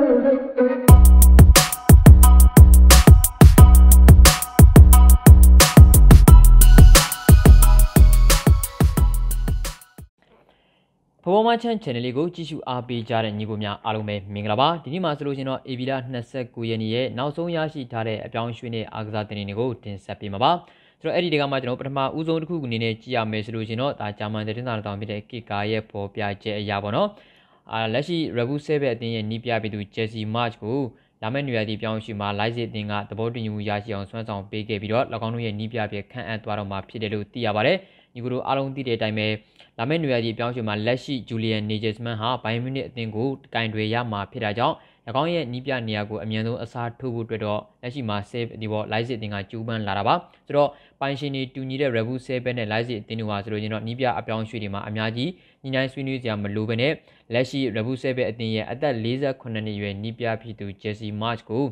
ဘောမချန် channel လေးကိုကြည့်ရှုအားပေးကြတဲ့ညီကိုများအားလုံးပဲမင်္ဂလာပါဒီနေ့မှာဆိုလို့ရှင်တော့ Avila 29ရက်နေ့ရဲ့နောက်ဆုံးရရှိထားတဲ့အပြောင်းရွှေ့နဲ့အားကစားတင်တွေကိုတင်ဆက်ပေးမှာပါဆိုတော့အဲ့ဒီတကမှကျွန်တော်ပထမဦးဆုံးတစ်ခုအနေနဲ့ကြည့်ရမယ်ဆိုလို့ရှင်တော့ဒါဂျာမန်တင်တာတောင်ဖြစ်တဲ့ Kika ရဲ့ပေါ်ပြချက်အရာပေါ့နော်အာလက်ရှိ Rebu 7အသင်းရဲ့နီးပြပေးသူ Jesse March ကိုလာမယ့်နေရာဒီပြောင်းရှိမှာ Live အသင်းကသဘောတူညီမှုရရှိအောင်ဆွမ်းဆောင်ပေးခဲ့ပြီးတော့၎င်းတို့ရဲ့နီးပြပြခန့်အပ်သွားတော့မှာဖြစ်တယ်လို့သိရပါတယ်။ညီကိုတို့အားလုံးသိတဲ့အတိုင်းပဲလာမယ့်နေရာဒီပြောင်းရှိမှာလက်ရှိ Julian Nagelsmann ဟာ Bayern Munich အသင်းကိုကင်တွေရမှာဖြစ်တာကြောင့်၎င်းရဲ့နီးပြနေရာကိုအမြန်ဆုံးအစားထိုးဖို့အတွက်တော့လက်ရှိမှာ save ဒီပေါ် live စစ်တင်ကကျူးပန်းလာတာပါဆိုတော့ပိုင်ရှင်တွေတူညီတဲ့ revu save နဲ့ live စစ်တင်တို့ဟာဆိုလို့ရင်တော့နီးပြအပြောင်းရွှေ့တွေမှာအများကြီးညီနိုင်ဆွေးနွေးစရာမလိုဘဲနဲ့လက်ရှိ revu save အတင်ရဲ့အသက်48နှစ်ရွယ်နီးပြဖြစ်သူ Jesse March ကို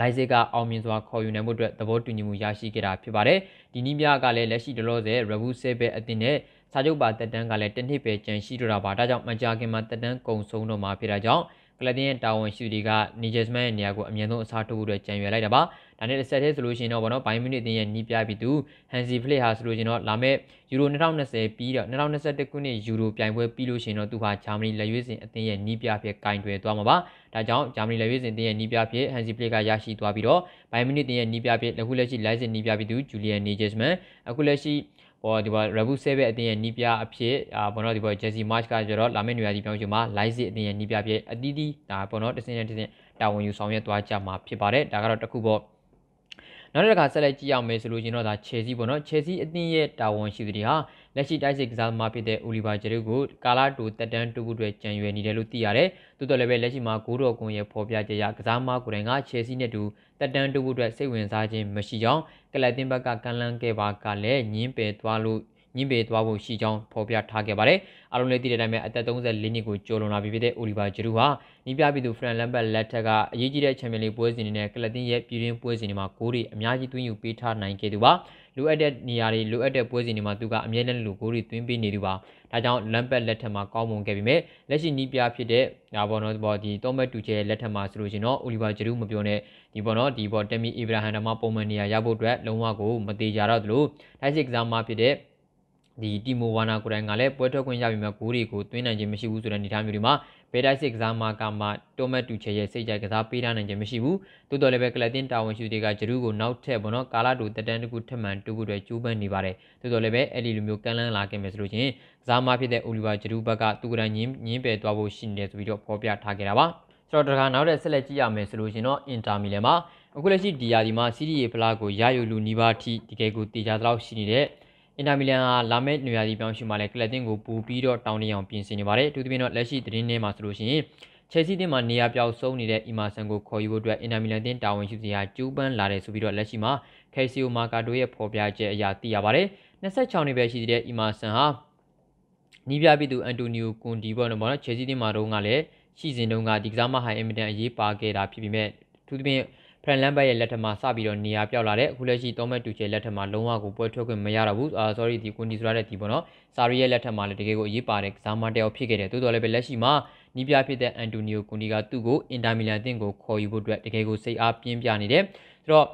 လိုက်စစ်ကအောင်မြင်စွာခေါ်ယူနိုင်မှုအတွက်သဘောတူညီမှုရရှိခဲ့တာဖြစ်ပါတယ်။ဒီနည်းပြကလည်းလက်ရှိတလောဆယ် Revue 7ပဲအတင်နဲ့စာချုပ်ပါတက်တန်းကလည်းတစ်နှစ်ပဲကျန်ရှိတော့တာပါ။ဒါကြောင့်မကြာခင်မှာတက်တန်းကုံဆုံးတော့မှာဖြစ်တာကြောင့်ကလပ်တင်ရဲ့တာဝန်ရှိသူတွေကနီဂျက်စမန်ရဲ့နေရာကိုအမြန်ဆုံးအစားထိုးဖို့အတွက်ကြံရွယ်လိုက်တာပါ။ဒါနဲ့တစ်ဆက်တည်းဆိုလို့ရှိရင်တော့ဗောနော်ဘိုင်းမြူနစ်တင်ရဲ့နီးပြပြီးသူဟန်စီဖလေးဟာဆိုလို့ရှိရင်တော့လာမယ့်ယူရို2020ပြီးတော့2021ခုနှစ်ယူရိုပြိုင်ပွဲပြီးလို့ရှိရင်တော့သူဟာဂျာမနီလက်ရွေးစင်အသင်းရဲ့နီးပြဖြစ်ကင်တွယ်သွားမှာပါ။ဒါကြောင့်ဂျာမနီလက်ရွေးစင်အသင်းရဲ့နီးပြဖြစ်ဟန်စီဖလေးကရရှိသွားပြီးတော့ဘိုင်းမြူနစ်တင်ရဲ့နီးပြဖြစ်လက်ခုလက်ရှိလိုင်စင်နီးပြပြီးသူဂျူလီယန်နီဂျက်စမန်အခုလက်ရှိဘောဒီဘော Rebu 7အတင်းရဲ့နီးပြအဖြစ်အာဘောနော်ဒီဘော Jesse March ကကျတော့လာမယ့်နေရာကြီးပြောင်းချင်မှာ Live အတင်းရဲ့နီးပြပြအတီးတီးဒါဘောနော်တစ်စင်းတစ်စင်းတာဝန်ယူဆောင်ရွက်သွားကြမှာဖြစ်ပါတယ်ဒါကတော့တခုပေါ့နောက်တစ်ခါဆက်လက်ကြည့်ရမယ်ဆိုလို့ရှင်တော့ဒါ Chelsea ပေါ့နော် Chelsea အသင်းရဲ့တာဝန်ရှိသူတွေဟာလက်ရှိတိုက်စစ်ကစားသမားဖြစ်တဲ့ Oliver Giroud ကိုကာလာတူတက်တန်းတူကူတွေကြံရွယ်နေတယ်လို့သိရတယ်။သို့တော်လည်းပဲလက်ရှိမှာဂိုးတော်ကွန်ရဲ့ဖော်ပြချက်အရကစားသမားကိုယ်တိုင်က Chelsea နဲ့တူတက်တန်းတူကူတွေစိတ်ဝင်စားခြင်းမရှိကြောင်းကလပ်တင်ဘက်ကကန်လန်းခဲ့ပါကလည်းညင်းပယ်သွားလို့ညင်ပေသွားဖို့ရှိကြောင်းဖော်ပြထားခဲ့ပါတယ်။အားလုံးလည်းသိတဲ့အတိုင်းပဲအသက်34နှစ်ကိုကျော်လွန်လာပြီဖြစ်တဲ့ Oliver Giroud ဟာနီးပြပြည်သူ Fran Lambert လက်ထက်ကအရေးကြီးတဲ့ Champions League ပွဲစဉ်တွေနဲ့ကလပ်တင်ရဲ့ပြည်တွင်းပွဲစဉ်တွေမှာဂိုးတွေအများကြီးသွင်းယူပေးထားနိုင်ခဲ့သူပါ။လိုအပ်တဲ့နေရာတွေလိုအပ်တဲ့ပွဲစဉ်တွေမှာသူကအမြဲတမ်းလူကိုယ်တွေသွင်းပေးနေသူပါဒါကြောင့်လမ်ပတ်လက်ထက်မှာကောင်းမွန်ခဲ့ပြီမဲ့လက်ရှိနီးပြဖြစ်တဲ့ဒါပေါ်တော့ပေါ်ဒီတောမတ်တူချဲလက်ထက်မှာဆိုလို့ရှင်တော့အိုလီဗာဂျရူးမပြောနဲ့ဒီပေါ်တော့ဒီပေါ်တမီအီဗရာဟန်ဒါမှပုံမှန်နေရာရဖို့အတွက်လုံးဝကိုမသေးကြတော့သလိုတိုက်စစ်ကစားမဖြစ်တဲ့ဒီတီမိုဝါနာကိုယ်တိုင်ကလည်းပွဲထွက်ခွင့်ရပြီမဲ့ဂိုးတွေကိုသွင်းနိုင်ခြင်းမရှိဘူးဆိုတဲ့အနေအထားမျိုးတွေမှာဘယ်တိုက်စစ်ကစားမှာကမှတိုမတ်တူချေရဲ့စိတ်ကြိုက်ကစားပေးထားနိုင်ခြင်းမရှိဘူး။သို့တော်လည်းပဲကလပ်တင်တာဝန်ရှိတွေကဂျရူးကိုနောက်ထပ်ဘောနော်ကာလာတူတက်တန်းတစ်ခုထပ်မံတူဖို့အတွက်ကြိုးပမ်းနေပါတယ်။သို့တော်လည်းပဲအဲ့ဒီလိုမျိုးကန်လန်းလာခဲ့မယ်ဆိုလို့ချင်းကစားမှာဖြစ်တဲ့အိုလီဗာဂျရူးဘက်ကသူကတိုင်ညင်းညင်းပယ်သွားဖို့ရှိနေတယ်ဆိုပြီးတော့ဖော်ပြထားခဲ့တာပါ။ဆိုတော့ဒါကနောက်ထပ်ဆက်လက်ကြည့်ရမယ်ဆိုလို့ရှင်တော့အင်တာမီလန်မှာအခုလက်ရှိဒီယာဒီမှာစီးရီရေဖလာကိုရယူလူနီးပါးအထိတကယ်ကိုတည်ကြသလောက်ရှိနေတဲ့အင်တာမီလန်ဟာလာမယ့်နေရာစီပြောင်းရွှေ့မှာလဲကလပ်တင်ကိုပူပြီးတော့တောင်းတအောင်ပြင်ဆင်နေပါတယ်။သူတို့ပြင်တော့လက်ရှိသတင်းထဲမှာဆိုလို့ရှိရင်ချယ်ဆီတင်မှာနေရာပြောင်းဆုံးနေတဲ့အီမာဆန်ကိုခေါ်ယူဖို့အတွက်အင်တာမီလန်တင်တာဝန်ရှိသူဟာကျူးပန်းလာတယ်ဆိုပြီးတော့လက်ရှိမှာခဲဆီယိုမာကာတိုရဲ့ဖော်ပြချက်အရသိရပါတယ်။26နှစ်ပဲရှိသေးတဲ့အီမာဆန်ဟာနီးပြပြည်သူအန်တိုနီယိုကွန်ဒီဘောနော်ဗောနော်ချယ်ဆီတင်မှာတော့ကလည်းရှိစဉ်တုန်းကဒီကစားမဟိုင်အင်မီတန်အရေးပါခဲ့တာဖြစ်ပေမဲ့သူတို့ပြင်ဖရန်လန်ဘတ်ရဲ့လက်ထမှာစပြီးတော့နေရာပြောက်လာတဲ့အခုလက်ရှိတောမက်တူချေလက်ထမှာလုံးဝကိုပွဲထွက်ခွင့်မရတော့ဘူးအာ sorry ဒီကွန်ဒီဆိုရတဲ့ဒီပေါ့နော်စာရီရဲ့လက်ထမှာလည်းတကယ်ကိုအရေးပါတဲ့ကစားမတယောက်ဖြစ်ခဲ့တယ်တိုးတော်လည်းပဲလက်ရှိမှာနီးပြဖြစ်တဲ့အန်တိုနီယိုကွန်ဒီကသူ့ကိုအင်တာမီလန်အသင်းကိုခေါ်ယူဖို့အတွက်တကယ်ကိုစိတ်အားပြင်းပြနေတယ်ဆိုတော့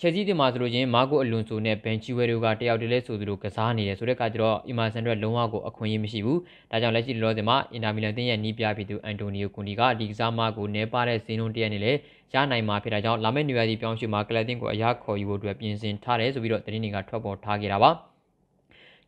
ချက်စီတင်မှာဆိုလို့ချင်းမာကိုအလွန်ဆိုနဲ့ဘန်ချီဝဲတို့ကတယောက်တည်းလဲဆိုသူတို့ကစားနေတယ်ဆိုတဲ့ကကြတော့အီမာဆန်အတွက်လုံးဝကိုအခွင့်အရေးမရှိဘူး။ဒါကြောင့်လက်ရှိလောစင်မှာအင်တာမီလန်တင်းရဲ့နီးပြပြည်သူအန်တိုနီယိုကွန်ဒီကဒီကစားမကိုနဲပါတဲ့ဇင်းလုံးတရက်နဲ့လဲရနိုင်မှာဖြစ်တာကြောင့်လာမယ့်နေရာဒီပြောင်းရွှေ့မှာကလပ်တင်ကိုအရာခေါ်ယူဖို့အတွက်ပြင်ဆင်ထားတယ်ဆိုပြီးတော့သတင်းတွေကထွက်ပေါ်ထားခဲ့တာပါ။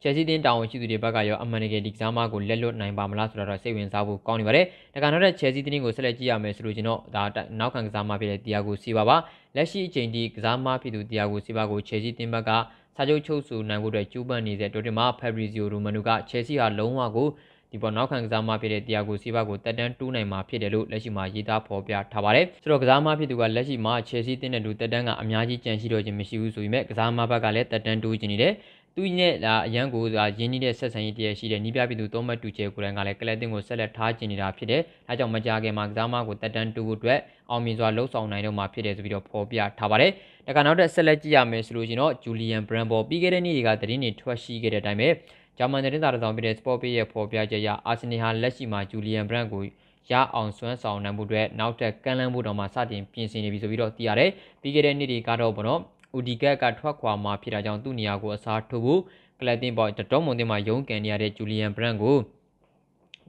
ချက်စီတင်တာဝန်ရှိသူတွေဘက်ကရောအမှန်တကယ်ဒီကစားမကိုလက်လွတ်နိုင်ပါမလားဆိုတော့စိတ်ဝင်စားဖို့ကောင်းနေပါတယ်။ဒါကနောက်တဲ့ချက်စီတင်ကိုဆက်လက်ကြည့်ရမယ်ဆိုလို့ကျွန်တော်ဒါနောက်ခံကစားမဖြစ်တဲ့တရားကိုစီပါပါ။လက်ရှိအချိန်ဒီကစားမဖြစ်သူတရားကိုစီပါကိုချက်စီတင်ဘက်ကစာချုပ်ချုပ်ဆိုနိုင်ဖို့အတွက်ကြိုးပမ်းနေတဲ့တော်တင်မှာ Fabrizio Romano က Chelsea ဟာလုံးဝကိုဒီပေါ်နောက်ခံကစားမဖြစ်တဲ့တရားကိုစီပါကိုတက်တန်းတူးနိုင်မှာဖြစ်တယ်လို့လက်ရှိမှာရေးသားဖော်ပြထားပါတယ်။ဆိုတော့ကစားမဖြစ်သူကလက်ရှိမှာ Chelsea တင်းတဲ့လူတက်တန်းကအများကြီးကြံရှိတော့ခြင်းမရှိဘူးဆိုပေမဲ့ကစားမဘက်ကလည်းတက်တန်းတူးခြင်းနေတယ်။သူနဲ့ဒါအရန်ကိုဒါရင်းနှီးတဲ့ဆက်ဆံရေးတရရှိတဲ့နီးပြပြည်သူသုံးမတူကျဲကိုယ်တိုင်ကလည်းကလပ်တင်ကိုဆက်လက်ထားကျင်နေတာဖြစ်တယ်။ဒါကြောင့်မကြခင်မှာကစားမကိုတက်တန်းတူဖို့အတွက်အောင်မြင်စွာလှုပ်ဆောင်နိုင်တော့မှာဖြစ်တယ်ဆိုပြီးတော့ဖော်ပြထားပါတယ်။ဒါကနောက်ထပ်ဆက်လက်ကြည့်ရမယ်ဆိုလို့ရှင်တော့ဂျူလီယန်ဘရန်ဘောပြီးခဲ့တဲ့နေ့တွေကသတင်းတွေထွက်ရှိခဲ့တဲ့အတိုင်းပဲဂျာမန်သတင်းစာတစ်စောင်ပြတဲ့ Sport Page ရဲ့ဖော်ပြချက်အရအာဆင်နယ်ဟာလက်ရှိမှာဂျူလီယန်ဘရန်ကိုရအောင်စွမ်းဆောင်နိုင်မှုအတွက်နောက်ထပ်ကမ်းလှမ်းဖို့တော့မှစတင်ပြင်ဆင်နေပြီဆိုပြီးတော့သိရတယ်။ပြီးခဲ့တဲ့နေ့တွေကတော့ဘောနော်။ Udigat ကထွက်ခွာမှာဖြစ်တာကြောင့်သူ့နေရာကိုအစားထိုးဖို့ကလပ်တင်ပေါ်တော်မွန်တင်မှာရုံးကန်နေရတဲ့ Julian Brand ကို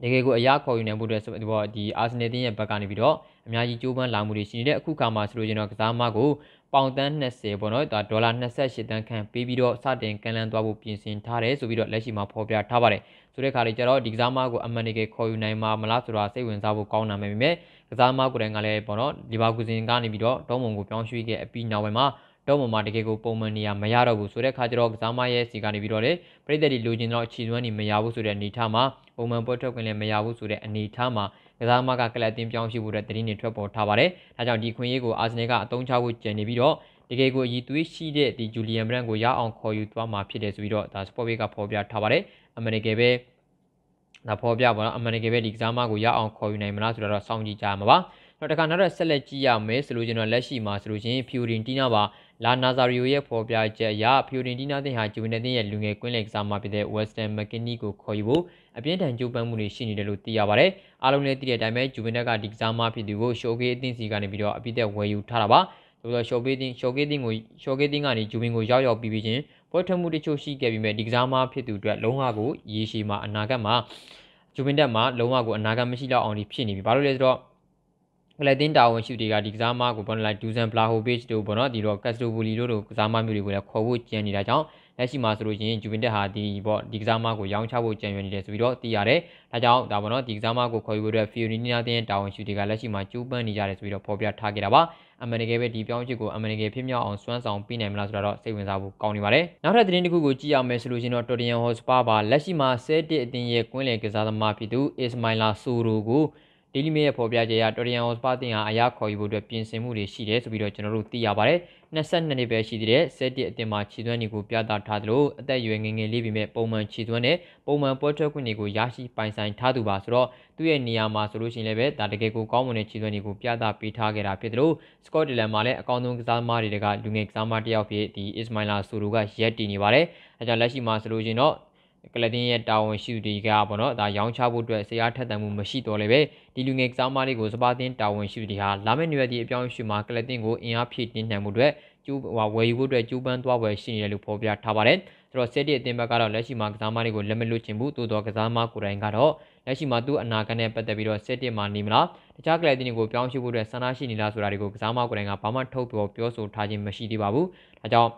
တကယ်ကိုအရာခေါ်ယူနိုင်ဖို့အတွက်ဆိုတော့ဒီ Arsenal တင်းရဲ့ဘက်ကနေပြီးတော့အများကြီးကြိုးပမ်းလာမှုတွေရှိနေတဲ့အခုခါမှာဆိုလို့ကျွန်တော်ကစားမကိုပေါင်တန်း20ပေါ့နော်ဒါဒေါ်လာ28တန်းခန့်ပေးပြီးတော့စတင်ကန်လန်းသွားဖို့ပြင်ဆင်ထားတယ်ဆိုပြီးတော့လက်ရှိမှာဖော်ပြထားပါတယ်ဆိုတဲ့ခါလေးကျတော့ဒီကစားမကိုအမှန်တကယ်ခေါ်ယူနိုင်မှာမလားဆိုတာစိတ်ဝင်စားဖို့ကောင်းတာပဲမြင်မယ်ကစားမကိုတိုင်ကလည်းပေါ့နော်လီဗာပူးဇင်ကနေပြီးတော့ဒေါမွန်ကိုပြောင်းရွှေ့ခဲ့အပြီးနောက်ပိုင်းမှာတော့မှမတကယ်ကိုပုံမှန်နေရာမရတော့ဘူးဆိုတဲ့ခါကျတော့ကစားမရဲ့စီကနေပြီးတော့လေပြိတ္တတွေလိုချင်တော့ခြေစွမ်းနေမရဘူးဆိုတဲ့အနေထားမှာပုံမှန်ပွဲထွက်ခွင့်လည်းမရဘူးဆိုတဲ့အနေထားမှာကစားမကကလပ်တင်ပြောင်းရှိဖို့တဲ့တရင်တွေထွက်ပေါ်ထားပါတယ်။ဒါကြောင့်ဒီခွင့်ရေးကိုအာဆင်နယ်ကအသုံးချဖို့ကြံနေပြီးတော့တကယ်ကိုအည်သွေးရှိတဲ့ဒီဂျူလီယန်ဘရန့်ကိုရအောင်ခေါ်ယူသွားမှာဖြစ်တယ်ဆိုပြီးတော့ဒါစပေါ့ဘေးကဖော်ပြထားပါတယ်။အမေရိကန်ပဲဒါဖော်ပြပါတော့အမေရိကန်ပဲဒီကစားမကိုရအောင်ခေါ်ယူနိုင်မလားဆိုတော့စောင့်ကြည့်ကြမှာပါ။တော့တခါနောက်တော့ဆက်လက်ကြည့်ရမယ်ဆိုလို့ကျွန်တော်လက်ရှိမှာဆိုလို့ချင်းဖီယိုရင်တီနာပါလာနာဇာရီယိုရဲ့ဖော်ပြချက်အရဖီယိုရင်တီနာသင်းဟာဂျူဗီနယ်သင်းရဲ့လူငယ်ကွင်းလက်ကစားမှာဖြစ်တဲ့ Western McKinney ကိုခေါ်ယူဖို့အပြင်းထန်ကြိုးပမ်းမှုတွေရှိနေတယ်လို့သိရပါတယ်။အားလုံးလည်းသိတဲ့အတိုင်းပဲဂျူဗီနယ်ကဒီကစားမှာဖြစ်သူကို Showcase အသင်းစီကနေပြီးတော့အပြည့်အဝဝယ်ယူထားတာပါ။ဆိုတော့ Showcase တင် Showcase တင်ကို Showcase တင်ကနေဂျူဗင်ကိုရောက်ရောက်ပြီးပြီးချင်းပွဲထွက်မှုတချို့ရှိခဲ့ပြီးမြဲဒီကစားမှာဖြစ်သူအတွက်လုံးဝကိုရေရှည်မှာအနာဂတ်မှာဂျူဗင်တက်မှာလုံးဝကိုအနာဂတ်မရှိတော့အောင်ဖြစ်နေပြီ။ဘာလို့လဲဆိုတော့ကလတင်တာဝန်ရှိတွေကဒီကစားမကိုဘောနော်လိုက်ဒူဇန်ဘလာဟိုဘေ့ချ်တို့ဘောနော်ဒီတော့ကက်စတိုဘူလီတို့တို့ကစားမမျိုးတွေကိုလည်းခေါ်ဖို့ကြံနေတာကြောင့်လက်ရှိမှာဆိုလို့ရှိရင်ဂျူဗင်တက်ဟာဒီပေါ့ဒီကစားမကိုရောင်းချဖို့ကြံရွယ်နေတယ်ဆိုပြီးတော့သိရတယ်။ဒါကြောင့်ဒါဘောနော်ဒီကစားမကိုခေါ်ယူတဲ့ဖီယိုနီနာတင်တာဝန်ရှိတွေကလက်ရှိမှာကြိုးပမ်းနေကြတယ်ဆိုပြီးတော့ဖော်ပြထားခဲ့တာပါ။အမေရိကန်ပဲဒီပြောင်းချစ်ကိုအမေရိကန်ဖြစ်မြောက်အောင်စွမ်းဆောင်ပေးနိုင်မလားဆိုတော့စိတ်ဝင်စားဖို့ကောင်းနေပါတယ်။နောက်ထပ်သတင်းတစ်ခုကိုကြည့်ရမယ်ဆိုလို့ရှိရင်တော့တော်တရန်ဟော့စပါပါလက်ရှိမှာ၁၁အသင်းရဲ့ကွင်းလယ်ကစားသမားဖြစ်သူအစ္စမိုင်လာဆိုရိုကို Daily Mail ရဲ့ဖော်ပြချက်အရတော်ရီယန်အော့စပါတင်ဟာအရာခေါ်ယူဖို့အတွက်ပြင်ဆင်မှုတွေရှိတယ်ဆိုပြီးတော့ကျွန်တော်တို့သိရပါတယ်။22နှစ်ပဲရှိသေးတဲ့စက်တစ်အတင်မှာခြေသွမ်းတွေကိုပြသထားသလိုအသက်အရွယ်ငယ်ငယ်လေးပင်မဲ့ပုံမှန်ခြေသွမ်းနဲ့ပုံမှန်ပွဲထွက်ခွင့်တွေကိုရရှိပိုင်ဆိုင်ထားသူပါဆိုတော့သူ့ရဲ့နေရာမှာဆိုလို့ရှိရင်လည်းပဲဒါတကယ်ကိုကောင်းမွန်တဲ့ခြေသွမ်းတွေကိုပြသပေးထားခဲ့တာဖြစ်သလိုစကော့တလန်မှာလည်းအကောင်းဆုံးကစားသမားတွေကလူငယ်ကစားသမားတယောက်ဖြစ်ဒီအစ္စမိုင်လာဆိုလိုကရက်တည်နေပါတယ်။အဲကြောင့်လက်ရှိမှာဆိုလို့ရှိရင်တော့ကလတင်ရဲ့တာဝန်ရှိသူတွေကပေါ့နော်ဒါရောင်းချဖို့အတွက်ဆရာထက်သန်မှုမရှိတော့လည်းပဲဒီလူငယ်ကစားမလေးကိုစပါတင်တာဝန်ရှိသူတွေဟာလာမယ့်နေရာဒီအပြောင်းအရွှေ့မှာကလတင်ကိုအင်အားဖြည့်တင်းနိုင်မှုအတွက်ကျိုးဝယ်ယူဖို့အတွက်ကျိုးပန်းသွားဝယ်ရှိနေတယ်လို့ဖော်ပြထားပါတယ်။ဆိုတော့စစ်တီအတင်းဘက်ကတော့လက်ရှိမှာကစားမလေးကိုလက်မလွတ်ချင်ဘူးသို့တော့ကစားမကိုယ်တိုင်ကတော့လက်ရှိမှာသူ့အနာဂတ်နဲ့ပတ်သက်ပြီးတော့စစ်တီမှာနေမလားတခြားကလတင်တွေကိုပြောင်းရွှေ့ဖို့အတွက်ဆန္ဒရှိနေလားဆိုတာတွေကိုကစားမကိုယ်တိုင်ကဘာမှထုတ်ပြောပြောဆိုထားခြင်းမရှိသေးပါဘူး။ဒါကြောင့်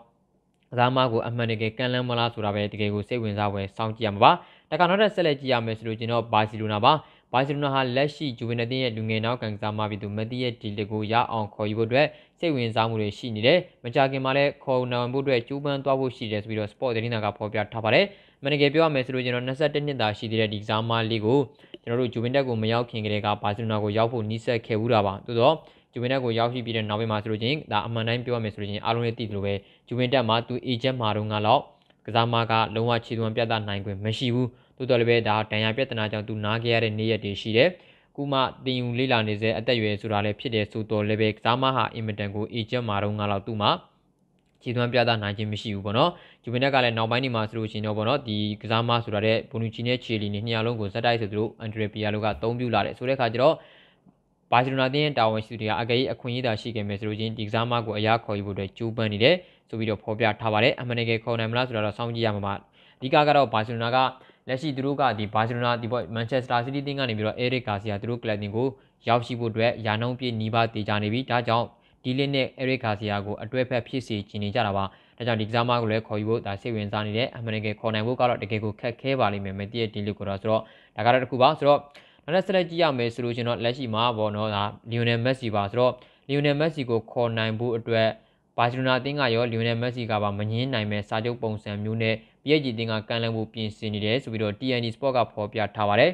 ကစားမကိုအမှန်တကယ်ကံလန်းမလားဆိုတာပဲတကယ်ကိုစိတ်ဝင်စားပွဲစောင့်ကြည့်ရမှာပါတခါနောက်ထပ်ဆက်လက်ကြည့်ရမယ်ဆိုလို့ကျွန်တော်ဘာစီလိုနာပါဘာစီလိုနာဟာလက်ရှိဂျူဗင်နတင်ရဲ့လူငယ်နောက်ကန်ကစားမပြီးသူမက်တီရဲ့ဒီလစ်ကိုရအောင်ခေါ်ယူဖို့အတွက်စိတ်ဝင်စားမှုတွေရှိနေတယ်မကြခင်မှာလည်းခေါ်နိုင်ဖို့အတွက်ကြိုးပမ်းသွားဖို့ရှိတယ်ဆိုပြီးတော့ Sport သတင်းသားကဖော်ပြထားပါတယ်မန်နေကပြောရမယ်ဆိုလို့ကျွန်တော်22နှစ်သာရှိသေးတဲ့ဒီကစားမလေးကိုကျွန်တော်တို့ဂျူဗင်တက်ကိုမရောက်ခင်ကတည်းကဘာစီလိုနာကိုရောက်ဖို့နှိစက်ခဲ့ဘူးတာပါသို့တော့ဂျူဗင်တက်ကိုရောက်ရှိပြီးတဲ့နောက်ပိုင်းမှာဆိုလို့ချင်းဒါအမှန်တိုင်းပြောရမယ်ဆိုလို့ချင်းအားလုံးလည်းသိတယ်လို့ပဲဂျူဗင်တက်မှာသူအေဂျင့်မှာတော့ငါလောက်ကစားမကလုံးဝခြေသွမ်းပြသနိုင်ခွင့်မရှိဘူးတိုးတော်လည်းပဲဒါဒဏ်ရာပြဿနာကြောင့်သူနားခဲ့ရတဲ့နေ့ရက်တွေရှိတယ်ခုမှတင်ယူလေးလာနေစေအသက်အရွယ်ဆိုတာလည်းဖြစ်တယ်ဆိုတော့လည်းပဲကစားမဟာအင်မတန်ကိုအေဂျင့်မှာတော့ငါလောက်သူ့မှာခြေသွမ်းပြသနိုင်ခြင်းမရှိဘူးပေါ့နော်ဂျူဗင်တက်ကလည်းနောက်ပိုင်းနေမှာဆိုလို့ရှိရင်တော့ပေါ့နော်ဒီကစားမဆိုတာတဲ့ဘွန်နူချီနဲ့ချီလီနဲ့နှစ်ယောက်လုံးကိုဇက်တိုက်ဆိုသူတို့အန်ဒရီပီယာလိုကသုံးပြလာတယ်ဆိုတဲ့အခါကျတော့ဘာစီလိုနာတင်းရဲ့တာဝန်ရှိသူတွေကအကြိမ်အခွင့်အရေးသာရှိခဲ့မယ်ဆိုလို့ချင်းဒီကစားမကိုအရာခေါ်ယူဖို့အတွက်ကြိုးပမ်းနေတယ်ဆိုပြီးတော့ဖော်ပြထားပါတယ်အမှန်တကယ်ခေါ်နိုင်မလားဆိုတော့စောင့်ကြည့်ရမှာပါအဓိကကတော့ဘာစီလိုနာကလက်ရှိသူတို့ကဒီဘာစီလိုနာဒီဘော့မန်ချက်စတာစီးတီးတင်းကနေပြီးတော့အဲရစ်ဂါစီယာသူတို့ကလပ်တင်ကိုရောက်ရှိဖို့အတွက်ရာနှုန်းပြည့်နီးပါးတည်ကြနေပြီဒါကြောင့်ဒီလစ်နဲ့အဲရစ်ဂါစီယာကိုအတွဲဖက်ဖြစ်စီကျင်နေကြတာပါဒါကြောင့်ဒီကစားမကိုလည်းခေါ်ယူဖို့ဒါစိတ်ဝင်စားနေတယ်အမှန်တကယ်ခေါ်နိုင်ဖို့ကတော့တကယ်ကိုခက်ခဲပါလိမ့်မယ်မသိရဲ့ဒီလစ်ကိုတော့ဆိုတော့ဒါကတော့တစ်ခုပါဆိုတော့နောက်ထပ်ဆက်လက်ကြည့်ရမယ်ဆိုလို့ကျွန်တော်လက်ရှိမှာပေါ့နော်ဒါလီယိုနယ်မက်ဆီပါဆိုတော့လီယိုနယ်မက်ဆီကိုခေါ်နိုင်ဖို့အတွက်ဘာစီလိုနာအသင်းကရောလီယိုနယ်မက်ဆီကပါမငင်းနိုင်မဲ့စာချုပ်ပုံစံမျိုးနဲ့ PSG အသင်းကကမ်းလှမ်းဖို့ပြင်ဆင်နေတယ်ဆိုပြီးတော့ TNT Sport ကဖော်ပြထားပါတယ်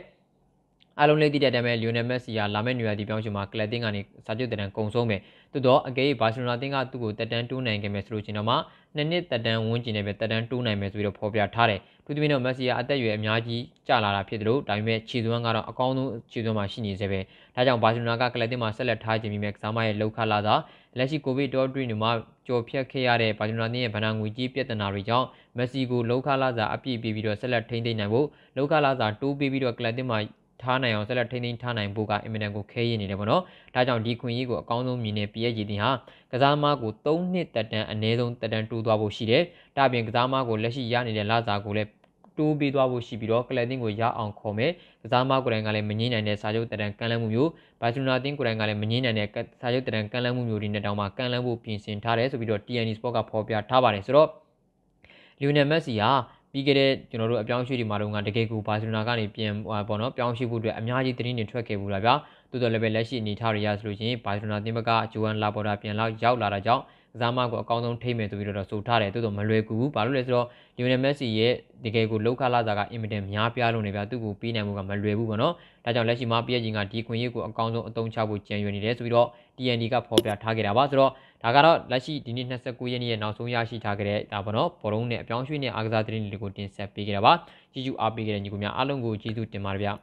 အလုံးလေးတည်တဲ့အတိုင်းပဲလီယိုနယ်မက်ဆီကလာမယ့်နေရာဒီပြောင်းချိန်မှာကလပ်တင်းကနေစာချုပ်တန်ကုံဆုံးမယ်။သို့တော့အကယ်၍ဘာစီလိုနာတင်းကသူ့ကိုတက်တန်းတိုးနိုင်ခဲ့မယ်ဆိုလို့ကျွန်တော်မှနှစ်နှစ်သက်တမ်းဝန်းကျင်နဲ့ပဲသက်တမ်းတိုးနိုင်မယ်ဆိုပြီးတော့ဖော်ပြထားတယ်။သူသမီးတော့မက်ဆီကအသက်အရွယ်အများကြီးကျလာတာဖြစ်တယ်လို့ဒါပေမဲ့ခြေစွမ်းကတော့အကောင်းဆုံးခြေစွမ်းမှာရှိနေသေးပဲ။ဒါကြောင့်ဘာစီလိုနာကကလပ်တင်မှာဆက်လက်ထားခြင်းပြီးမြဲကစားမရဲ့လောက်ခလာတာလက်ရှိကိုဗစ်တော့တွင်းတွေမှာကြော်ဖြတ်ခဲ့ရတဲ့ဘာစီလိုနာရဲ့ဗဏ္ဍာငွေကြီးပြဿနာတွေကြောင့်မက်ဆီကိုလောက်ခလာစာအပြည့်ပေးပြီးတော့ဆက်လက်ထိန်းသိမ်းနိုင်ဖို့လောက်ခလာစာတိုးပေးပြီးတော့ကလပ်တင်မှာထားနိုင်အောင်ဆက်လက်ထိန်းသိမ်းထားနိုင်ဖို့ကအင်မတန်ကိုခဲရည်နေတယ်ပေါ့နော်။ဒါကြောင့်ဒီခွင့်ရေးကိုအကောင်းဆုံးမြင်တဲ့ PSG တင်ဟာကစားမားကို၃နှစ်တက်တန်းအနည်းဆုံးတက်တန်းတိုးသွားဖို့ရှိတယ်။ဒါပြင်ကစားမားကိုလက်ရှိရနေတဲ့လစာကိုလည်းတိုးပေးသွားဖို့ရှိပြီးတော့ကလပ်တင်းကိုရအောင်ခေါ်မယ်။ကစားမားကိုယ်တိုင်ကလည်းမငင်းနိုင်တဲ့စာချုပ်တရံကန်လန်းမှုမျိုးဘာဂျူနာတင်းကိုယ်တိုင်ကလည်းမငင်းနိုင်တဲ့စာချုပ်တရံကန်လန်းမှုမျိုးတွေနဲ့တောင်မှကန်လန်းဖို့ပြင်ဆင်ထားတယ်ဆိုပြီးတော့ TNT Sport ကဖော်ပြထားပါတယ်ဆိုတော့ Lionel Messi ဟာပြီးခဲ့တဲ့ကျွန်တော်တို့အပြောင်းရွှေ့ဒီမှာတော့ငါတကယ်ကိုဘာစီလိုနာကနေပြန်ပေါ့နော်ပြောင်းရွှေ့ဖို့အတွက်အများကြီးသတင်းတွေထွက်ခဲ့ဘူးလားဗျာတိုးတော်လည်းပဲလက်ရှိအနေထားတွေရဆိုလို့ရှိရင်ဘာစီလိုနာသင်းဘက်ကဂျိုဟန်လာဘော်ဒါပြန်လောက်ရောက်လာတာကြောင့်ကစားမကိုအကောင်းဆုံးထိမ့်မယ်ဆိုပြီးတော့ဆိုထားတယ်တိုးတော့မလွယ်ကူဘူးဘာလို့လဲဆိုတော့ Lionel Messi ရဲ့တကယ်ကိုလောက်ခလာတာကအင်မတန်များပြားလို့နေဗျာသူ့ကိုပေးနိုင်မှုကမလွယ်ဘူးပေါ့နော်ဒါကြောင့်လက်ရှိမှာ PSG ကဒီခွင့်ရကိုအကောင်းဆုံးအသုံးချဖို့ကြံရွယ်နေတယ်ဆိုပြီးတော့ TND ကဖော်ပြထားခဲ့တာပါဆိုတော့ဒါကတော့လက်ရှိဒီနေ့29ရက်နေ့ရဲ့နောက်ဆုံးရရှိထားခဲ့တဲ့ဒါပေါ့နော်ဘောလုံးနဲ့အပြောင်းရွှေ့နဲ့အားကစားသတင်းတွေကိုတင်ဆက်ပေးခဲ့တာပါကြည့်ကြည့်အားပေးခဲ့တဲ့ညီကိုများအားလုံးကိုကျေးဇူးတင်ပါတယ်ဗျာ